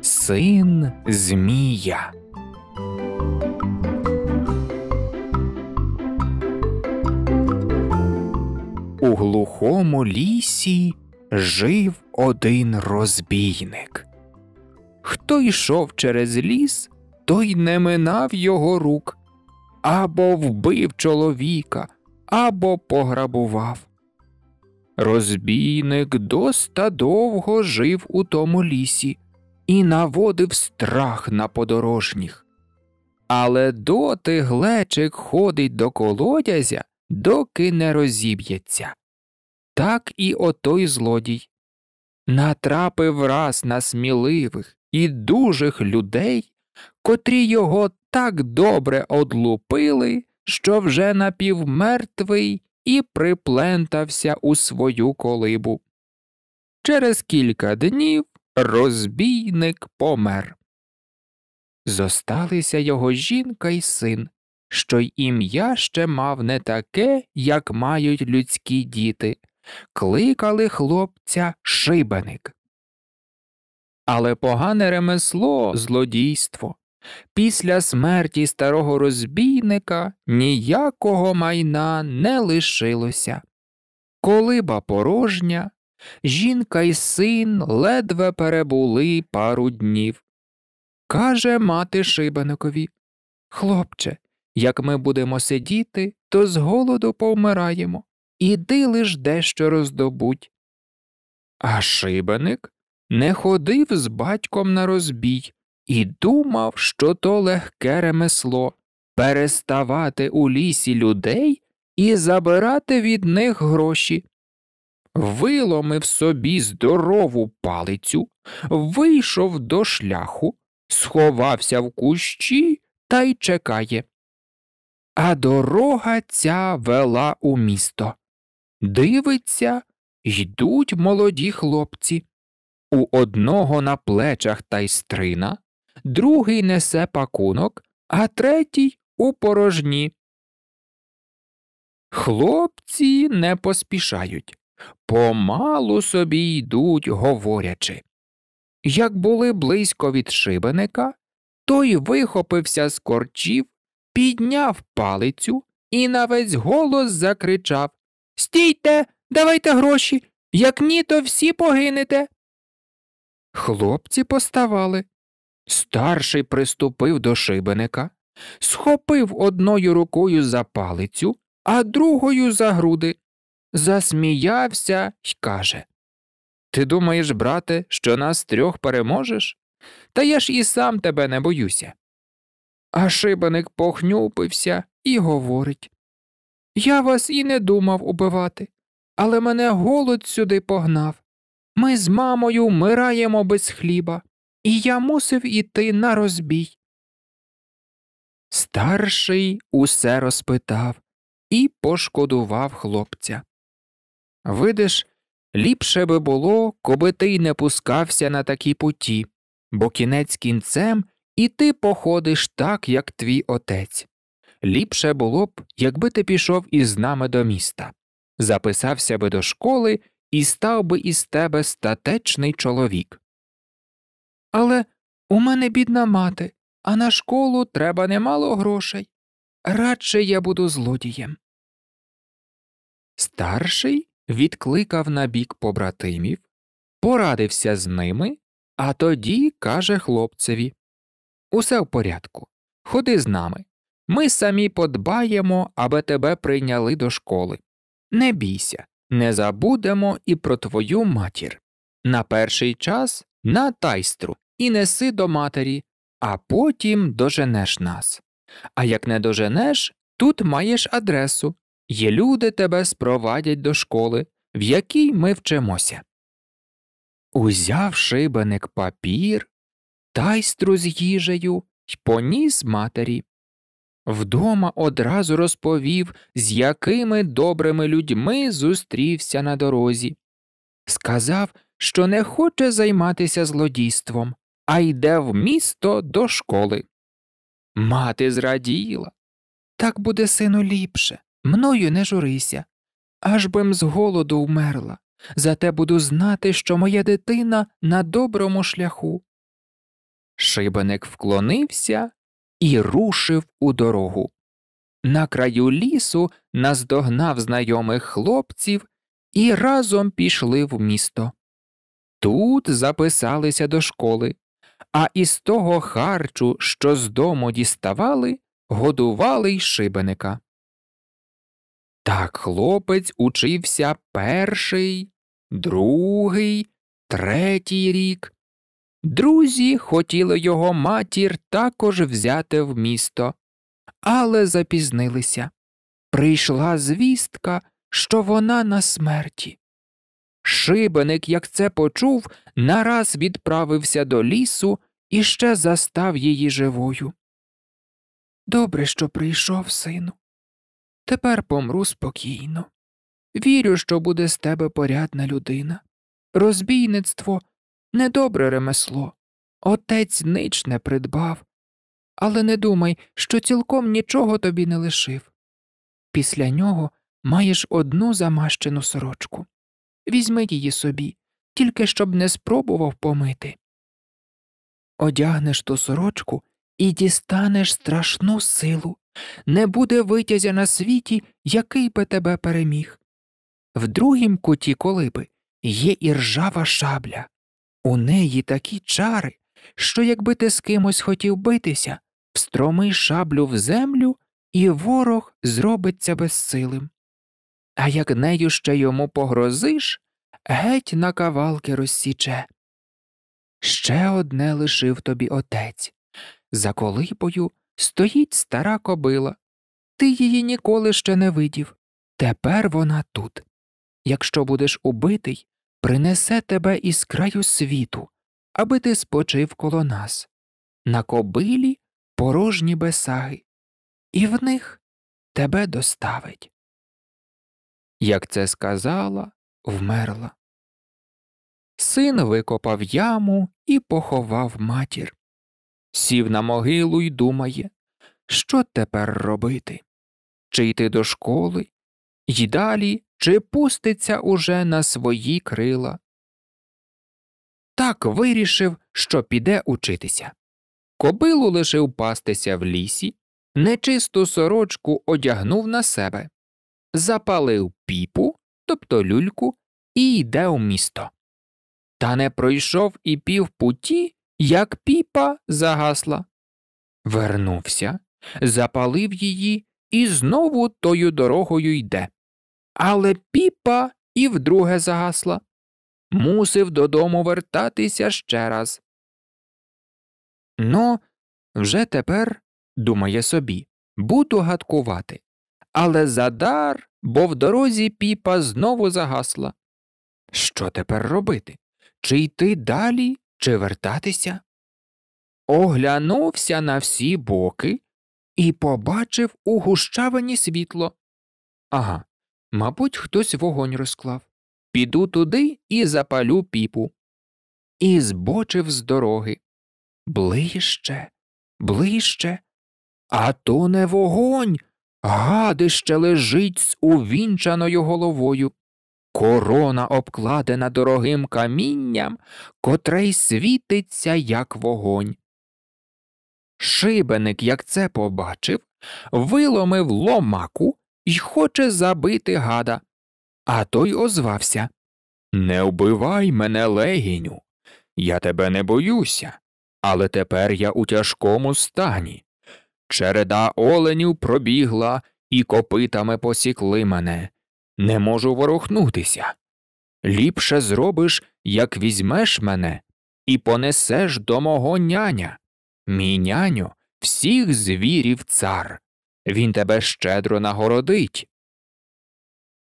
Син Змія. У глухому лісі жив один розбійник. Хто йшов через ліс, той не минав його рук або вбив чоловіка, або пограбував. Розбійник доста довго жив у тому лісі і наводив страх на подорожніх. Але доти глечик ходить до колодязя, доки не розіб'ється. Так і отой злодій. Натрапив раз на сміливих і дужих людей, котрі його так добре одлупили, що вже напівмертвий і приплентався у свою колибу. Через кілька днів розбійник помер. Зосталися його жінка й син, що й ім'я ще мав не таке, як мають людські діти. Кликали хлопця шибеник. Але погане ремесло злодійство. Після смерті старого розбійника ніякого майна не лишилося. Колиба порожня, жінка і син ледве перебули пару днів. Каже мати Шибаникові Хлопче, як ми будемо сидіти, то з голоду повмираємо. Іди лиш дещо роздобуть. А шибеник не ходив з батьком на розбій і думав, що то легке ремесло переставати у лісі людей і забирати від них гроші. Виломив собі здорову палицю, вийшов до шляху, сховався в кущі та й чекає. А дорога ця вела у місто. Дивиться, йдуть молоді хлопці. У одного на плечах тайстрина, другий несе пакунок, а третій у порожні. Хлопці не поспішають, помалу собі йдуть, говорячи. Як були близько від шибеника, той вихопився з корчів, підняв палицю і на весь голос закричав Стійте, давайте гроші, як ні, то всі погинете. Хлопці поставали, Старший приступив до шибеника, схопив одною рукою за палицю, а другою за груди, засміявся й каже Ти думаєш, брате, що нас трьох переможеш? Та я ж і сам тебе не боюся. А шибеник похнюпився і говорить Я вас і не думав убивати, але мене голод сюди погнав. Ми з мамою вмираємо без хліба і я мусив іти на розбій. Старший усе розпитав і пошкодував хлопця. Видиш, ліпше би було, коби ти й не пускався на такі путі, бо кінець кінцем і ти походиш так, як твій отець. Ліпше було б, якби ти пішов із нами до міста, записався би до школи і став би із тебе статечний чоловік. Але у мене бідна мати, а на школу треба немало грошей. Радше я буду злодієм. Старший відкликав на бік побратимів, порадився з ними, а тоді каже хлопцеві Усе в порядку. Ходи з нами. Ми самі подбаємо, аби тебе прийняли до школи. Не бійся, не забудемо і про твою матір. На перший час на тайстру і неси до матері, а потім доженеш нас. А як не доженеш, тут маєш адресу, є люди тебе спровадять до школи, в якій ми вчимося. Узяв шибеник папір, тайстру з їжею й поніс матері. Вдома одразу розповів, з якими добрими людьми зустрівся на дорозі. Сказав, що не хоче займатися злодійством, а йде в місто до школи. Мати зраділа. Так буде, сину, ліпше, мною не журися. Аж бим з голоду вмерла. Зате буду знати, що моя дитина на доброму шляху. Шибеник вклонився і рушив у дорогу. На краю лісу наздогнав знайомих хлопців і разом пішли в місто. Тут записалися до школи а із того харчу, що з дому діставали, годували й шибеника. Так хлопець учився перший, другий, третій рік. Друзі хотіли його матір також взяти в місто, але запізнилися. Прийшла звістка, що вона на смерті. Шибеник, як це почув, нараз відправився до лісу і ще застав її живою. Добре, що прийшов, сину. Тепер помру спокійно. Вірю, що буде з тебе порядна людина. Розбійництво недобре ремесло. Отець нич не придбав, але не думай, що цілком нічого тобі не лишив. Після нього маєш одну замащену сорочку. Візьми її собі, тільки щоб не спробував помити. Одягнеш ту сорочку і дістанеш страшну силу. Не буде витязя на світі, який би тебе переміг. В другім куті колиби є іржава шабля. У неї такі чари, що якби ти з кимось хотів битися, встроми шаблю в землю, і ворог зробиться безсилим а як нею ще йому погрозиш, геть на кавалки розсіче. Ще одне лишив тобі отець. За колибою стоїть стара кобила. Ти її ніколи ще не видів. Тепер вона тут. Якщо будеш убитий, принесе тебе із краю світу, аби ти спочив коло нас. На кобилі порожні бесаги, і в них тебе доставить як це сказала, вмерла. Син викопав яму і поховав матір. Сів на могилу і думає, що тепер робити? Чи йти до школи, й далі, чи пуститься уже на свої крила. Так вирішив, що піде учитися. Кобилу лишив пастися в лісі, нечисту сорочку одягнув на себе, запалив піпу, тобто люльку, і йде у місто. Та не пройшов і пів путі, як піпа загасла. Вернувся, запалив її і знову тою дорогою йде. Але піпа і вдруге загасла. Мусив додому вертатися ще раз. Ну, вже тепер, думає собі, буду гадкувати, але задар, бо в дорозі піпа знову загасла. Що тепер робити? Чи йти далі, чи вертатися? Оглянувся на всі боки і побачив у гущавині світло. Ага, мабуть, хтось вогонь розклав. Піду туди і запалю піпу. І збочив з дороги. Ближче, ближче, а то не вогонь, гадище лежить з увінчаною головою, корона обкладена дорогим камінням, котрей світиться, як вогонь. Шибеник, як це побачив, виломив ломаку і хоче забити гада. А той озвався Не вбивай мене, легіню. Я тебе не боюся, але тепер я у тяжкому стані. Череда оленів пробігла і копитами посікли мене. Не можу ворухнутися. Ліпше зробиш, як візьмеш мене і понесеш до мого няня. Мій няню всіх звірів цар. Він тебе щедро нагородить.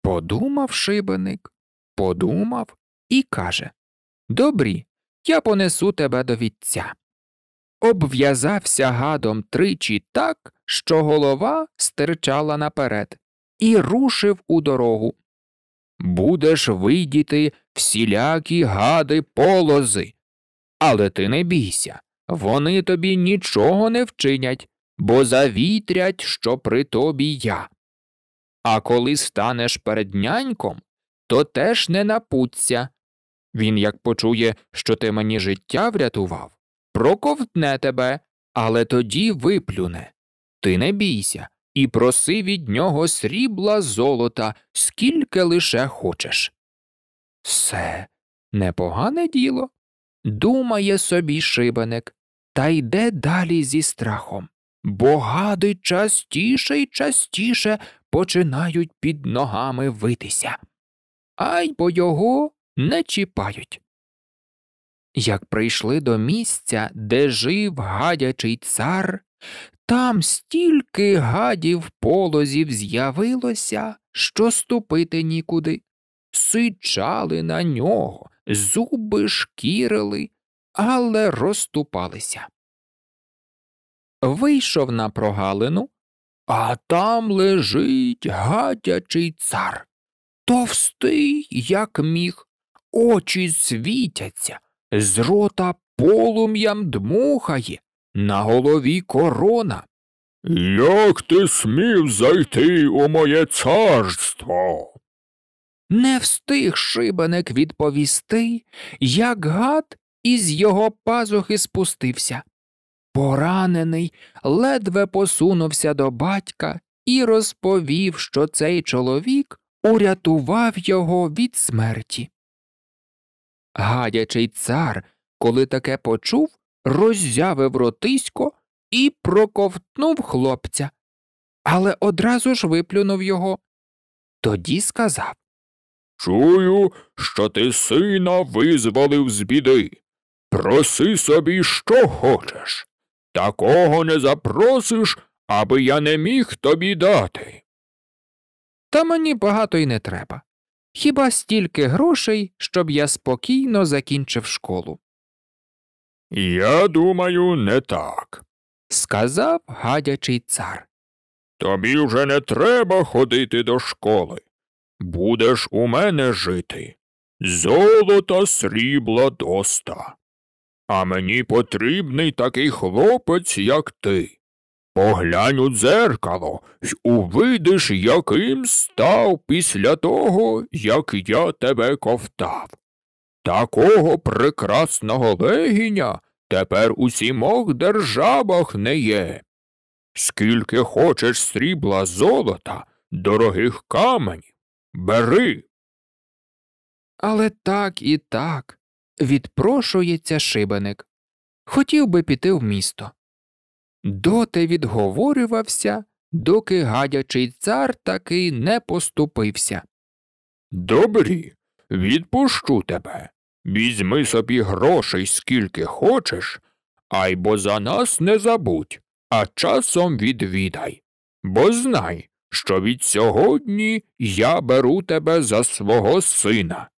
Подумав шибеник, подумав і каже Добрі, я понесу тебе до вітця обв'язався гадом тричі так, що голова стирчала наперед, і рушив у дорогу. Будеш видіти всілякі гади полози. Але ти не бійся, вони тобі нічого не вчинять, бо завітрять, що при тобі я. А коли станеш перед няньком, то теж не напуться. Він як почує, що ти мені життя врятував, проковтне тебе, але тоді виплюне. Ти не бійся і проси від нього срібла золота, скільки лише хочеш. Все непогане діло, думає собі шибаник, та йде далі зі страхом. Богади частіше й частіше починають під ногами витися. а й бо його не чіпають. Як прийшли до місця, де жив гадячий цар, там стільки гадів полозів з'явилося, що ступити нікуди. Сичали на нього, зуби шкірили, але розступалися. Вийшов на прогалину, а там лежить гадячий цар. Товстий, як міг, очі світяться, з рота полум'ям дмухає, на голові корона. Як ти смів зайти у моє царство? Не встиг шибаник відповісти, як гад із його пазухи спустився. Поранений ледве посунувся до батька і розповів, що цей чоловік урятував його від смерті. Гадячий цар, коли таке почув, роззявив ротисько і проковтнув хлопця, але одразу ж виплюнув його. Тоді сказав Чую, що ти сина визволив з біди. Проси собі, що хочеш. Такого не запросиш, аби я не міг тобі дати. Та мені багато й не треба хіба стільки грошей, щоб я спокійно закінчив школу. Я думаю, не так, сказав гадячий цар. Тобі вже не треба ходити до школи. Будеш у мене жити. Золота срібла доста. А мені потрібний такий хлопець, як ти. Поглянь у дзеркало й увидиш, яким став після того, як я тебе ковтав. Такого прекрасного легіня тепер у сімох державах не є. Скільки хочеш срібла золота, дорогих каменів, бери. Але так і так, відпрошується шибеник. Хотів би піти в місто доти відговорювався, доки гадячий цар таки не поступився. Добрі, відпущу тебе. Візьми собі грошей скільки хочеш, а й бо за нас не забудь, а часом відвідай. Бо знай, що від сьогодні я беру тебе за свого сина,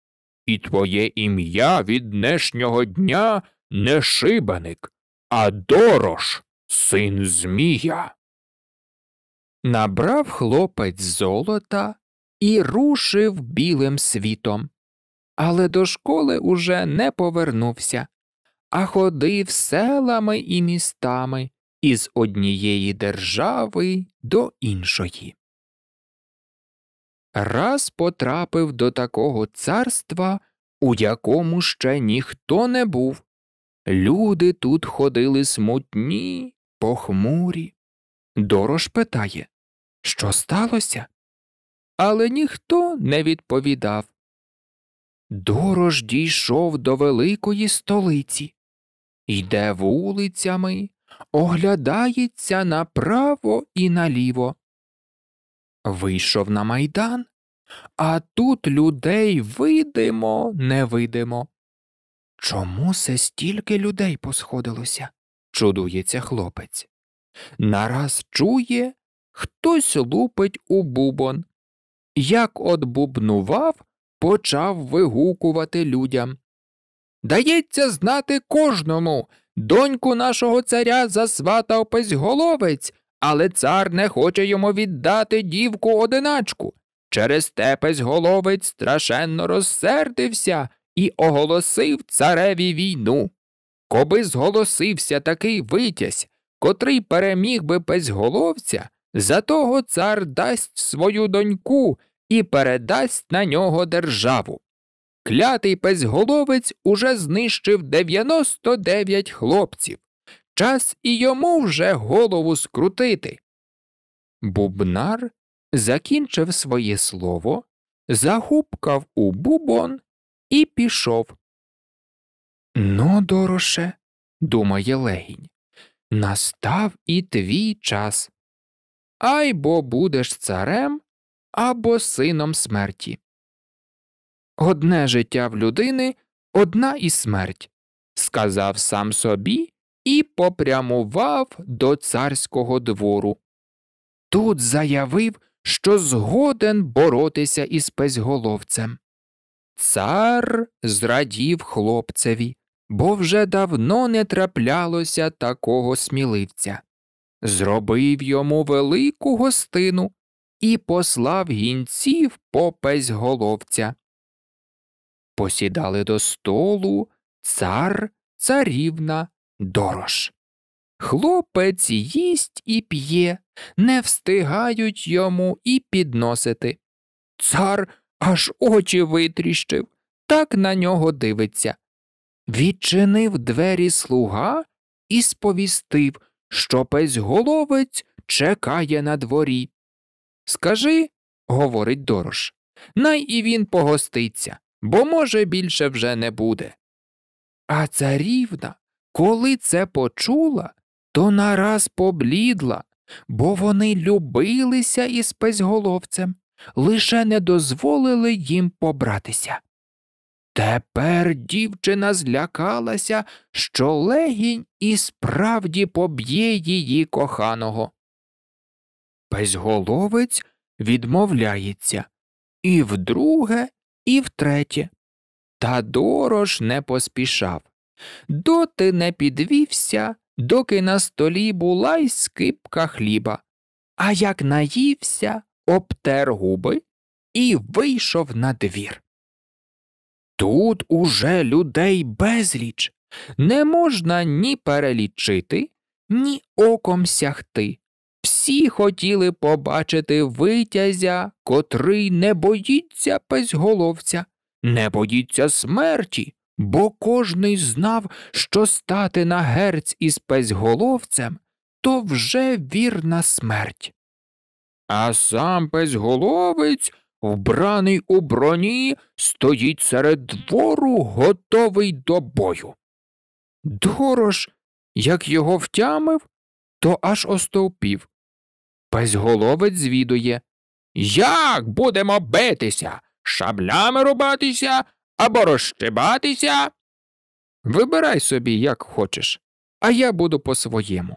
і твоє ім'я від днешнього дня не шибаник, а дорож син Змія. Набрав хлопець золота і рушив білим світом, але до школи уже не повернувся, а ходив селами і містами із однієї держави до іншої. Раз потрапив до такого царства, у якому ще ніхто не був. Люди тут ходили смутні похмурі. Дорож питає, що сталося? Але ніхто не відповідав. Дорож дійшов до великої столиці, йде вулицями, оглядається направо і наліво. Вийшов на майдан, а тут людей видимо, невидимо. Чому се стільки людей посходилося? чудується хлопець. Нараз чує, хтось лупить у бубон. Як от бубнував, почав вигукувати людям. Дається знати кожному. Доньку нашого царя засватав песьголовець, але цар не хоче йому віддати дівку одиначку. Через те песьголовець страшенно розсердився і оголосив цареві війну. Коби зголосився такий витязь, котрий переміг би безголовця, за того цар дасть свою доньку і передасть на нього державу. Клятий безголовець уже знищив 99 хлопців. Час і йому вже голову скрутити. Бубнар закінчив своє слово, загубкав у бубон і пішов. Ну, дороше, думає легінь, настав і твій час. Ай бо будеш царем або сином смерті. Одне життя в людини одна і смерть, сказав сам собі і попрямував до царського двору. Тут заявив, що згоден боротися із пезьголовцем. Цар зрадів хлопцеві бо вже давно не траплялося такого сміливця. Зробив йому велику гостину і послав гінців попесь головця. Посідали до столу цар, царівна, дорож. Хлопець їсть і п'є, не встигають йому і підносити. Цар аж очі витріщив, так на нього дивиться. Відчинив двері слуга і сповістив, що песьголовець чекає на дворі. Скажи, говорить Дорош, най і він погоститься, бо, може, більше вже не буде. А царівна, коли це почула, то нараз поблідла, бо вони любилися із песьголовцем, лише не дозволили їм побратися. Тепер дівчина злякалася, що легінь і справді поб'є її коханого. Безголовець відмовляється і вдруге, і втретє. Та дорож не поспішав. Доти не підвівся, доки на столі була й скипка хліба. А як наївся, обтер губи і вийшов на двір. Тут уже людей безліч, не можна ні перелічити, ні оком сягти. Всі хотіли побачити витязя, котрий не боїться песьголовця, не боїться смерті, бо кожний знав, що стати на герць із песьголовцем то вже вірна смерть. А сам песьголовець вбраний у броні, стоїть серед двору, готовий до бою. Дорож, як його втямив, то аж остовпів. Безголовець звідує Як будемо битися, шаблями рубатися або розщибатися? Вибирай собі, як хочеш, а я буду по своєму.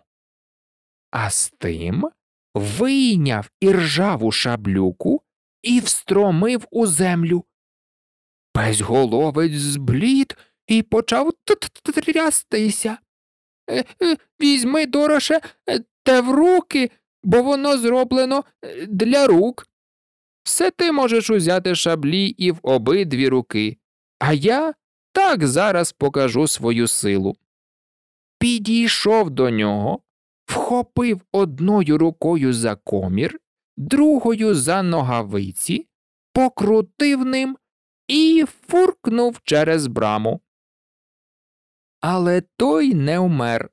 А з тим вийняв іржаву шаблюку і встромив у землю. Безголовець зблід і почав трястися. Е, е, візьми, дороше, е, те в руки, бо воно зроблено для рук. Все ти можеш узяти шаблі і в обидві руки, а я так зараз покажу свою силу. Підійшов до нього, вхопив одною рукою за комір, другою за ногавиці, покрутив ним і фуркнув через браму. Але той не вмер,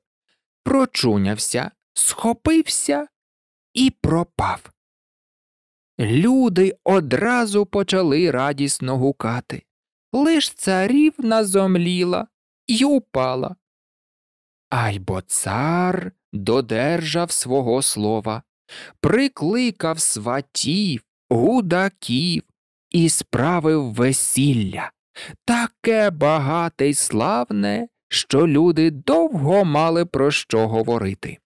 прочунявся, схопився і пропав. Люди одразу почали радісно гукати. Лиш царів назомліла й упала. Айбо цар додержав свого слова прикликав сватів, гудаків і справив весілля, таке багате й славне, що люди довго мали про що говорити.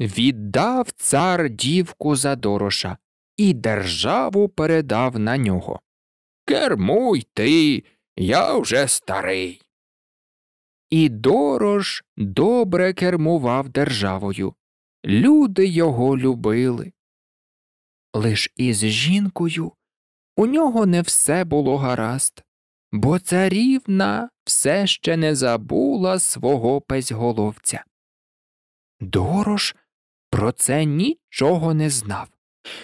Віддав цар дівку за дороша і державу передав на нього. Кермуй ти, я вже старий. І дорож добре кермував державою. Люди його любили. Лиш із жінкою у нього не все було гаразд, бо царівна все ще не забула свого песьголовця. Дорож про це нічого не знав.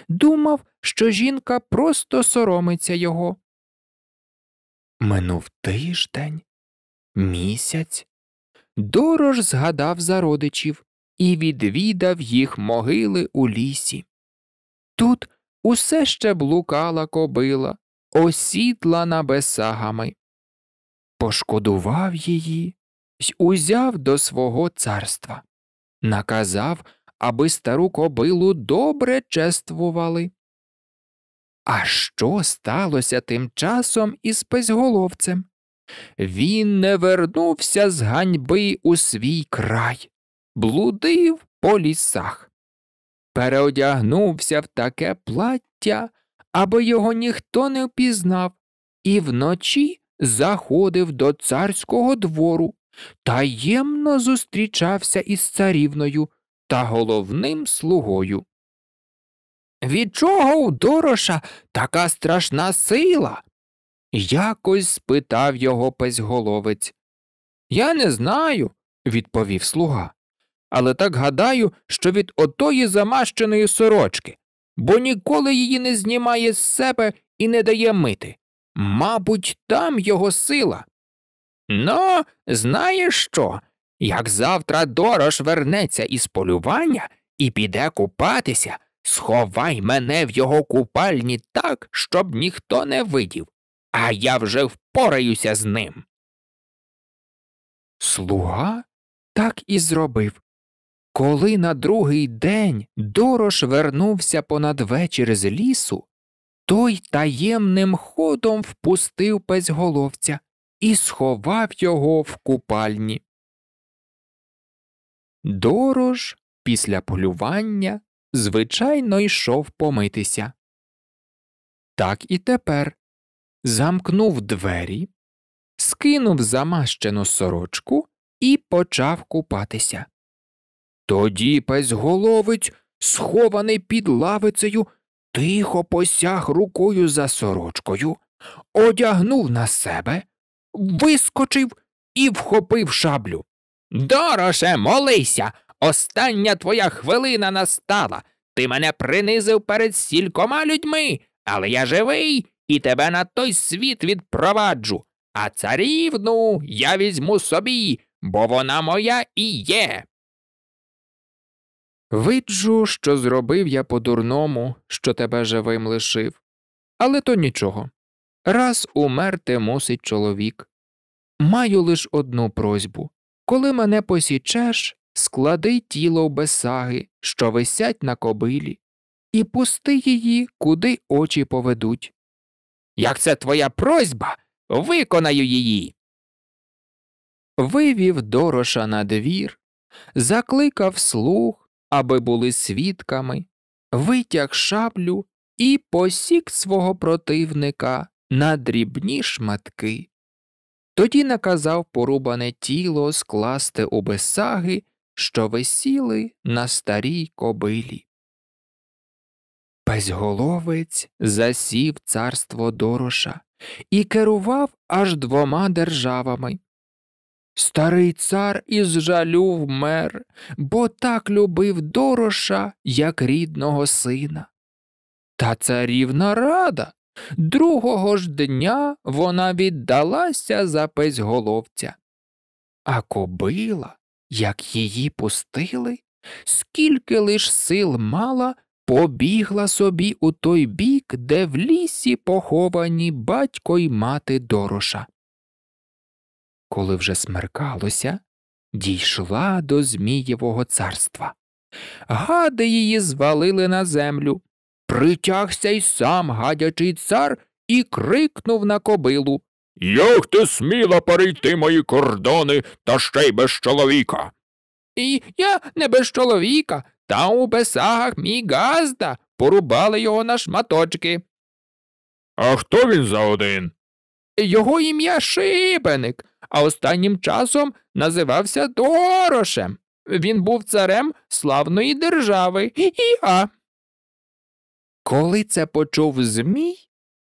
Думав, що жінка просто соромиться його. Минув тиждень, місяць. Дорож згадав за родичів і відвідав їх могили у лісі. Тут усе ще блукала кобила, осідлана бесагами. Пошкодував її й узяв до свого царства, наказав, аби стару кобилу добре чествували. А що сталося тим часом із песьголовцем? Він не вернувся з ганьби у свій край блудив по лісах. Переодягнувся в таке плаття, аби його ніхто не впізнав, і вночі заходив до царського двору, таємно зустрічався із царівною та головним слугою. Від чого у Дороша така страшна сила? якось спитав його песьголовець. Я не знаю, відповів слуга але так гадаю, що від отої замащеної сорочки, бо ніколи її не знімає з себе і не дає мити. Мабуть, там його сила. Ну, знаєш що? Як завтра дорож вернеться із полювання і піде купатися, сховай мене в його купальні так, щоб ніхто не видів, а я вже впораюся з ним. Слуга так і зробив. Коли на другий день Дорош вернувся понад вечір з лісу, той таємним ходом впустив песьголовця і сховав його в купальні. Дорож після полювання звичайно йшов помитися. Так і тепер замкнув двері, скинув замащену сорочку і почав купатися. Тоді песголовець, схований під лавицею, тихо посяг рукою за сорочкою, одягнув на себе, вискочив і вхопив шаблю. Дороже, молися! Остання твоя хвилина настала. Ти мене принизив перед сількома людьми, але я живий і тебе на той світ відпроваджу, а царівну я візьму собі, бо вона моя і є. Виджу, що зробив я по-дурному, що тебе живим лишив, але то нічого. Раз умерти мусить чоловік. Маю лиш одну просьбу коли мене посічеш, склади тіло в бесаги, що висять на кобилі, і пусти її, куди очі поведуть. Як це твоя просьба, виконаю її. Вивів дороша на двір, закликав слух аби були свідками, витяг шаблю і посік свого противника на дрібні шматки. Тоді наказав порубане тіло скласти у бесаги, що висіли на старій кобилі. Безголовець засів царство Дороша і керував аж двома державами Старий цар із жалю вмер, бо так любив дороша, як рідного сина. Та царівна рада. Другого ж дня вона віддалася за песь головця. А кобила, як її пустили, скільки лиш сил мала, побігла собі у той бік, де в лісі поховані батько й мати дороша коли вже смеркалося, дійшла до Змієвого царства. Гади її звалили на землю. Притягся й сам гадячий цар і крикнув на кобилу Як ти сміла перейти мої кордони та ще й без чоловіка? І я не без чоловіка, та у бесагах мій газда порубали його на шматочки. А хто він за один? Його ім'я Шибеник, а останнім часом називався Дорошем. Він був царем славної держави. І-а. Коли це почув Змій,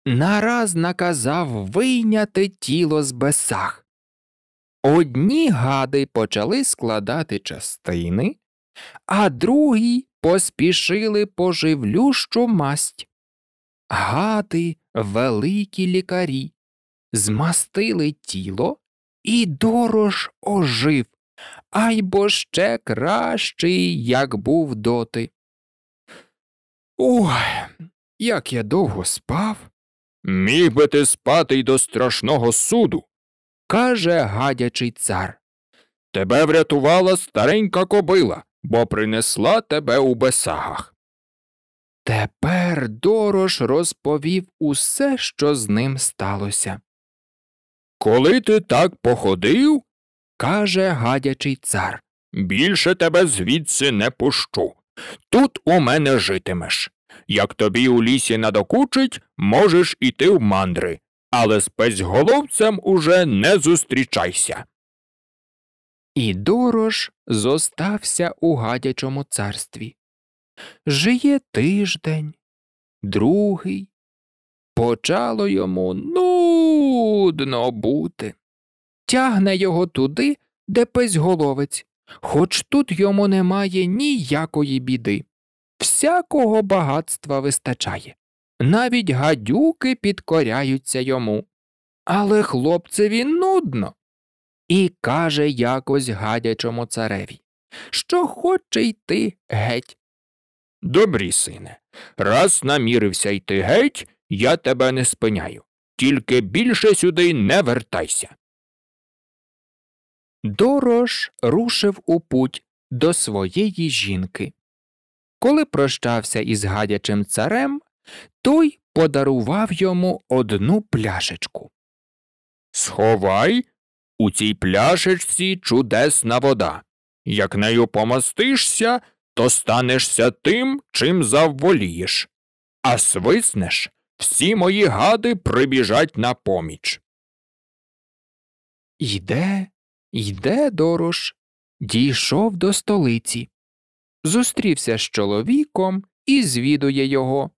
нараз наказав вийняти тіло з бесах. Одні гади почали складати частини, а другі поспішили поживлющу масть. Гади великі лікарі змастили тіло, і дорож ожив, ай бо ще кращий, як був доти. Ой, як я довго спав. Міг би ти спати й до страшного суду, каже гадячий цар. Тебе врятувала старенька кобила, бо принесла тебе у бесагах. Тепер дорож розповів усе, що з ним сталося. Коли ти так походив, каже гадячий цар, більше тебе звідси не пущу. Тут у мене житимеш. Як тобі у лісі надокучить, можеш іти в мандри, але з песьголовцем уже не зустрічайся. І дорож зостався у гадячому царстві. Жиє тиждень, другий. Почало йому ну нудно бути. Тягне його туди, де головець, хоч тут йому немає ніякої біди. Всякого багатства вистачає. Навіть гадюки підкоряються йому. Але хлопцеві нудно. І каже якось гадячому цареві, що хоче йти геть. Добрі, сине, раз намірився йти геть, я тебе не спиняю. Тільки більше сюди не вертайся. Дорож рушив у путь до своєї жінки. Коли прощався із гадячим царем, той подарував йому одну пляшечку. Сховай у цій пляшечці чудесна вода. Як нею помастишся, то станешся тим, чим завволієш, а свиснеш всі мої гади прибіжать на поміч. Йде, йде дорож, дійшов до столиці, зустрівся з чоловіком і звідує його.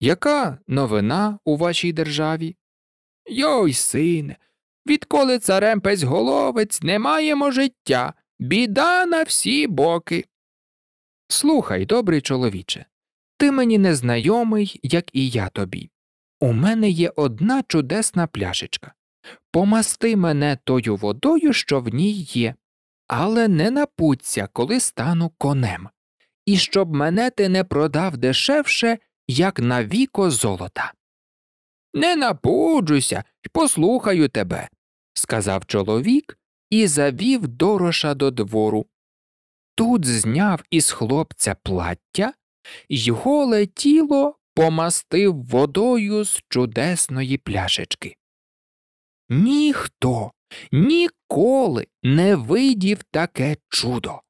Яка новина у вашій державі? Йой, сине, відколи царем песьголовець не маємо життя, біда на всі боки. Слухай, добрий чоловіче, ти мені не знайомий, як і я тобі. У мене є одна чудесна пляшечка. Помасти мене тою водою, що в ній є, але не напуться, коли стану конем, і щоб мене ти не продав дешевше, як на віко золота. Не напуджуся й послухаю тебе, сказав чоловік і завів дороша до двору. Тут зняв із хлопця плаття, його летіло помастив водою з чудесної пляшечки. Ніхто ніколи не видів таке чудо.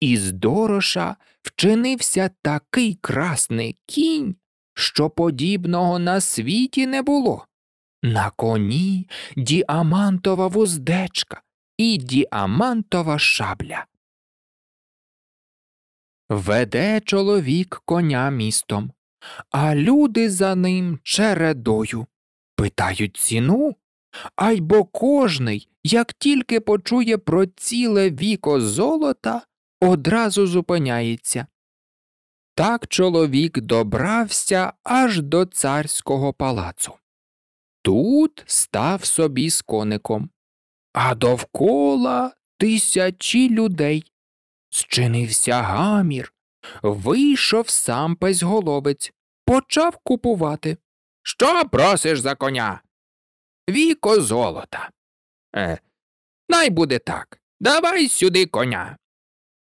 Із дороша вчинився такий красний кінь, що подібного на світі не було. На коні діамантова вуздечка і діамантова шабля. Веде чоловік коня містом, а люди за ним чередою. Питають ціну. Ай бо кожний, як тільки почує про ціле віко золота, одразу зупиняється. Так чоловік добрався аж до царського палацу. Тут став собі з коником, а довкола тисячі людей. Зчинився гамір. Вийшов сам песь почав купувати. Що просиш за коня? Віко золота. Е, Най буде так. Давай сюди коня.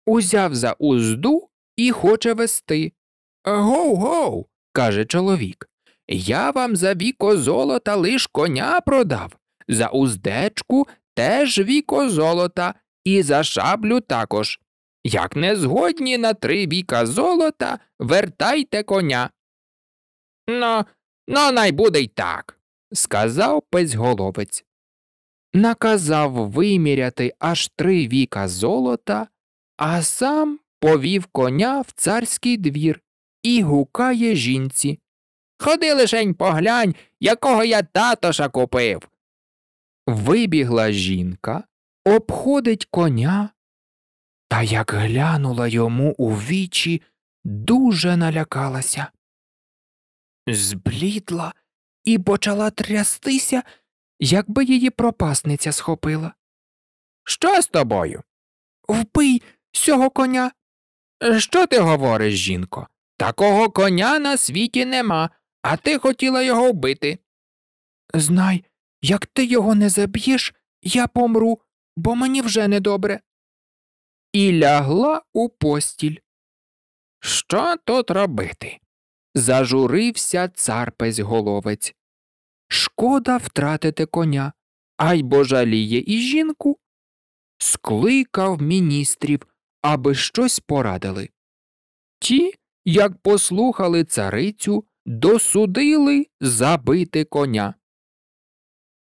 Узяв за узду і хоче вести. Гоу гоу. каже чоловік. Я вам за віко золота лиш коня продав, за уздечку теж віко золота, і за шаблю також. Як не згодні на три віка золота, вертайте коня. Ну, ну най й так, сказав пецьголовець. Наказав виміряти аж три віка золота, а сам повів коня в царський двір і гукає жінці. Ходи лишень поглянь, якого я татоша купив. Вибігла жінка, обходить коня, та як глянула йому у вічі, дуже налякалася. Зблідла і почала трястися, якби її пропасниця схопила. Що з тобою? Впий сього коня. Що ти говориш, жінко? Такого коня на світі нема, а ти хотіла його вбити. Знай, як ти його не заб'єш, я помру, бо мені вже недобре і лягла у постіль. Що тут робити? Зажурився цар песьголовець. Шкода втратити коня, а й божаліє і жінку. Скликав міністрів, аби щось порадили. Ті, як послухали царицю, досудили забити коня.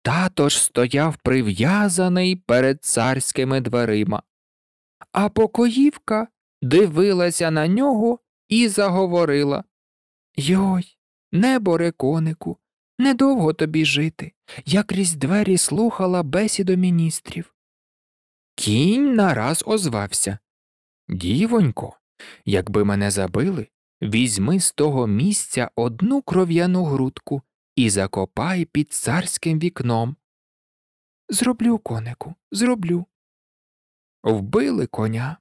Тато ж стояв прив'язаний перед царськими дверима. А покоївка дивилася на нього і заговорила Йой, небо конику, недовго тобі жити. Я крізь двері слухала бесіду міністрів. Кінь нараз озвався Дівонько, якби мене забили, візьми з того місця одну кров'яну грудку і закопай під царським вікном. Зроблю, конику, зроблю вбили коня,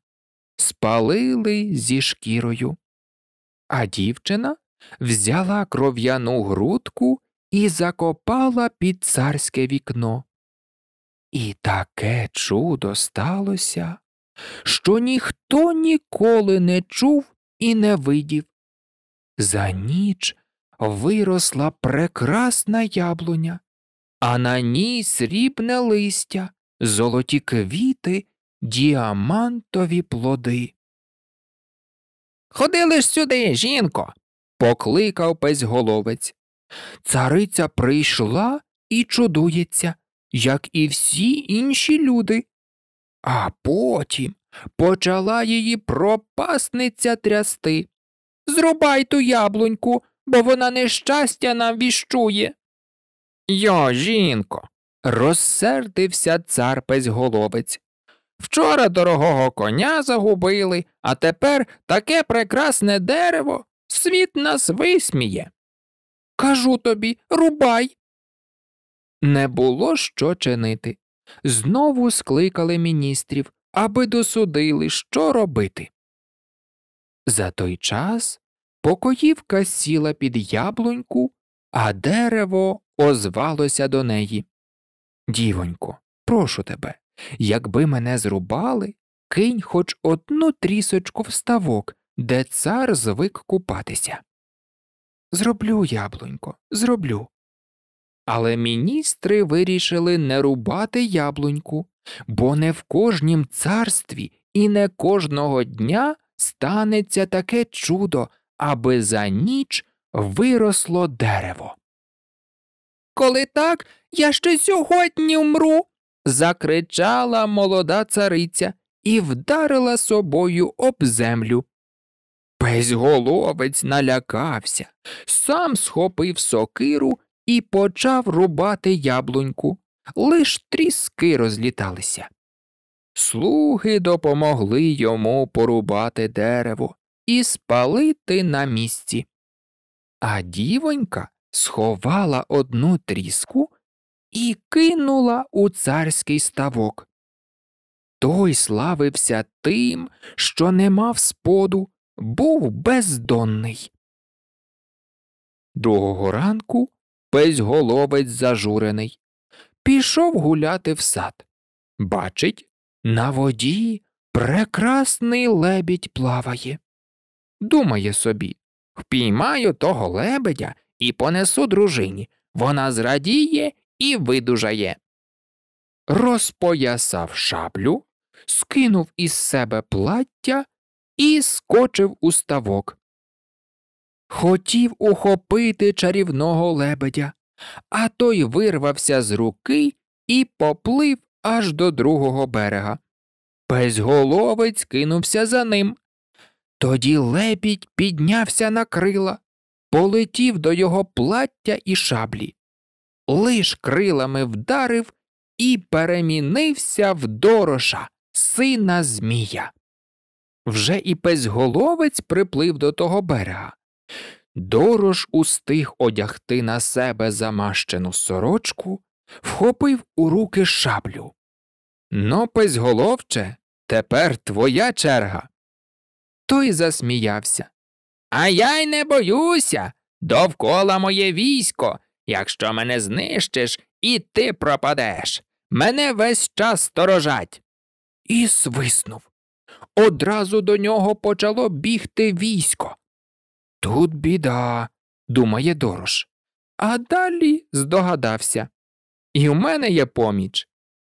спалили зі шкірою. А дівчина взяла кров'яну грудку і закопала під царське вікно. І таке чудо сталося, що ніхто ніколи не чув і не видів. За ніч виросла прекрасна яблуня, а на ній срібне листя, золоті квіти діамантові плоди. Ходили ж сюди, жінко. покликав песьголовець. Цариця прийшла і чудується, як і всі інші люди. А потім почала її пропасниця трясти. Зрубай ту яблуньку, бо вона нещастя нам віщує. Йо, жінко, розсердився цар песьголовець. Вчора дорогого коня загубили, а тепер таке прекрасне дерево, світ нас висміє. Кажу тобі, рубай. Не було що чинити. Знову скликали міністрів, аби досудили, що робити. За той час покоївка сіла під яблуньку, а дерево озвалося до неї. Дівонько, прошу тебе, Якби мене зрубали, кинь хоч одну трісочку в ставок, де цар звик купатися. Зроблю, яблунько, зроблю. Але міністри вирішили не рубати яблуньку, бо не в кожнім царстві і не кожного дня станеться таке чудо, аби за ніч виросло дерево. Коли так, я ще сьогодні вмру закричала молода цариця і вдарила собою об землю. Безголовець налякався, сам схопив сокиру і почав рубати яблуньку. Лиш тріски розліталися. Слуги допомогли йому порубати дерево і спалити на місці. А дівонька сховала одну тріску і кинула у царський ставок. Той славився тим, що не мав споду, був бездонний. Другого ранку песь головець зажурений. Пішов гуляти в сад. Бачить, на воді прекрасний лебідь плаває. Думає собі впіймаю того лебедя і понесу дружині. Вона зрадіє і видужає. Розпоясав шаблю, скинув із себе плаття і скочив у ставок. Хотів ухопити чарівного лебедя, а той вирвався з руки і поплив аж до другого берега. Безголовець кинувся за ним. Тоді лебідь піднявся на крила, полетів до його плаття і шаблі лиш крилами вдарив і перемінився в дороша, сина Змія. Вже і песьголовець приплив до того берега. Дорож устиг одягти на себе замащену сорочку, вхопив у руки шаблю. Но, «Ну, песьголовче, тепер твоя черга. Той засміявся. А я й не боюся. Довкола моє військо, Якщо мене знищиш, і ти пропадеш. Мене весь час сторожать. І свиснув. Одразу до нього почало бігти військо. Тут біда, думає Дорош. А далі здогадався. І в мене є поміч.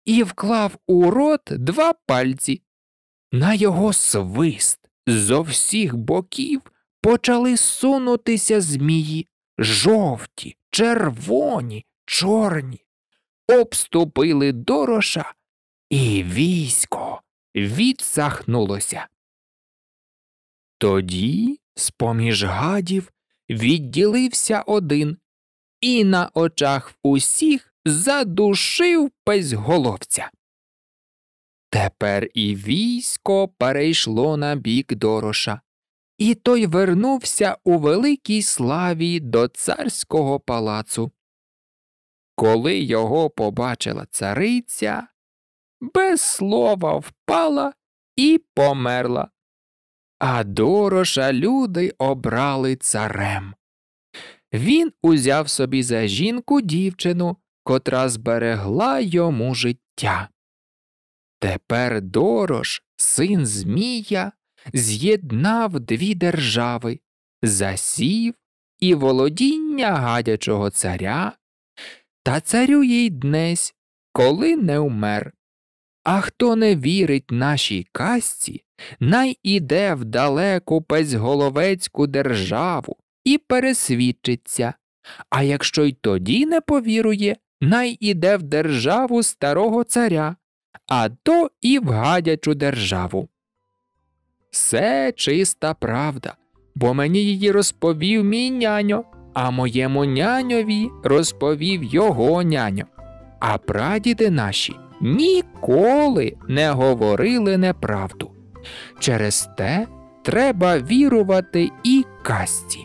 І вклав у рот два пальці. На його свист зо всіх боків почали сунутися змії жовті, червоні, чорні, обступили дороша, і військо відсахнулося. Тоді, з поміж гадів, відділився один і на очах усіх задушив пезьголовця. Тепер і військо перейшло на бік дороша і той вернувся у великій славі до царського палацу. Коли його побачила цариця, без слова впала і померла. А дороша люди обрали царем. Він узяв собі за жінку дівчину, котра зберегла йому життя. Тепер Дорош, син Змія, з'єднав дві держави, засів і володіння гадячого царя, та царю їй днесь, коли не умер. А хто не вірить нашій казці, най іде в далеку пезьголовецьку державу і пересвідчиться, а якщо й тоді не повірує, най іде в державу старого царя, а то і в гадячу державу. Все чиста правда, бо мені її розповів мій няньо, а моєму няньові розповів його няньо. А прадіди наші ніколи не говорили неправду. Через те треба вірувати і казці.